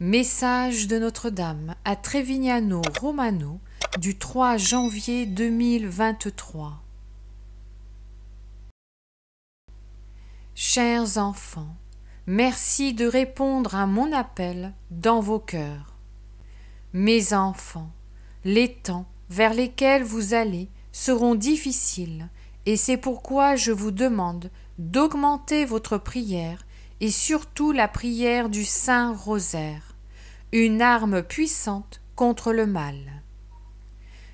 Message de Notre-Dame à Trevignano Romano du 3 janvier 2023 Chers enfants, merci de répondre à mon appel dans vos cœurs. Mes enfants, les temps vers lesquels vous allez seront difficiles et c'est pourquoi je vous demande d'augmenter votre prière et surtout la prière du Saint Rosaire, une arme puissante contre le mal.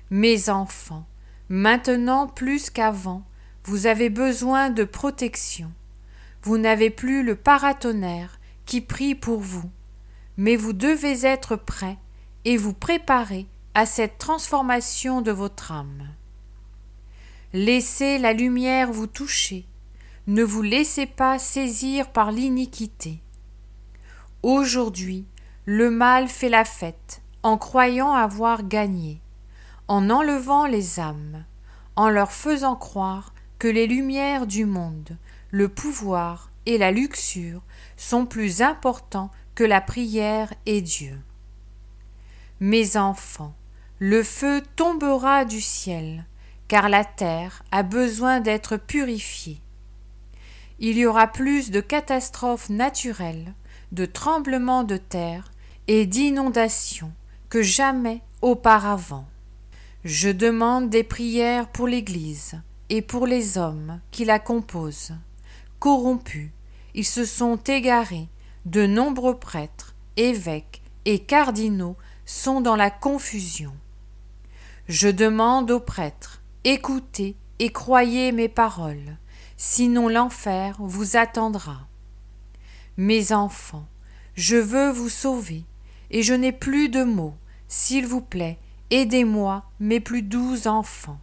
Mes enfants, maintenant plus qu'avant, vous avez besoin de protection. Vous n'avez plus le paratonnerre qui prie pour vous, mais vous devez être prêt et vous préparer à cette transformation de votre âme. Laissez la lumière vous toucher ne vous laissez pas saisir par l'iniquité. Aujourd'hui, le mal fait la fête, en croyant avoir gagné, en enlevant les âmes, en leur faisant croire que les lumières du monde, le pouvoir et la luxure sont plus importants que la prière et Dieu. Mes enfants, le feu tombera du ciel, car la terre a besoin d'être purifiée il y aura plus de catastrophes naturelles, de tremblements de terre et d'inondations que jamais auparavant. Je demande des prières pour l'Église et pour les hommes qui la composent. Corrompus, ils se sont égarés, de nombreux prêtres, évêques et cardinaux sont dans la confusion. Je demande aux prêtres, écoutez et croyez mes paroles, sinon l'enfer vous attendra. Mes enfants, je veux vous sauver, et je n'ai plus de mots. S'il vous plaît, aidez-moi, mes plus doux enfants.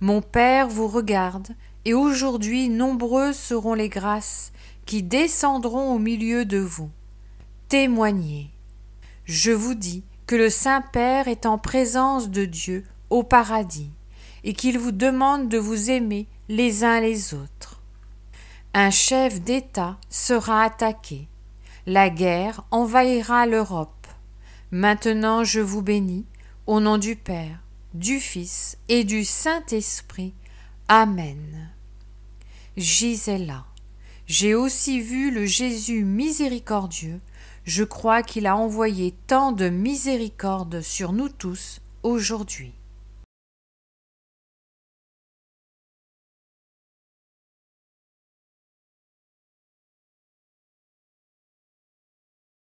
Mon Père vous regarde, et aujourd'hui nombreuses seront les grâces qui descendront au milieu de vous. Témoignez. Je vous dis que le Saint-Père est en présence de Dieu au paradis, et qu'il vous demande de vous aimer les uns les autres. Un chef d'État sera attaqué. La guerre envahira l'Europe. Maintenant je vous bénis, au nom du Père, du Fils et du Saint-Esprit. Amen. Gisela, j'ai aussi vu le Jésus miséricordieux. Je crois qu'il a envoyé tant de miséricorde sur nous tous aujourd'hui.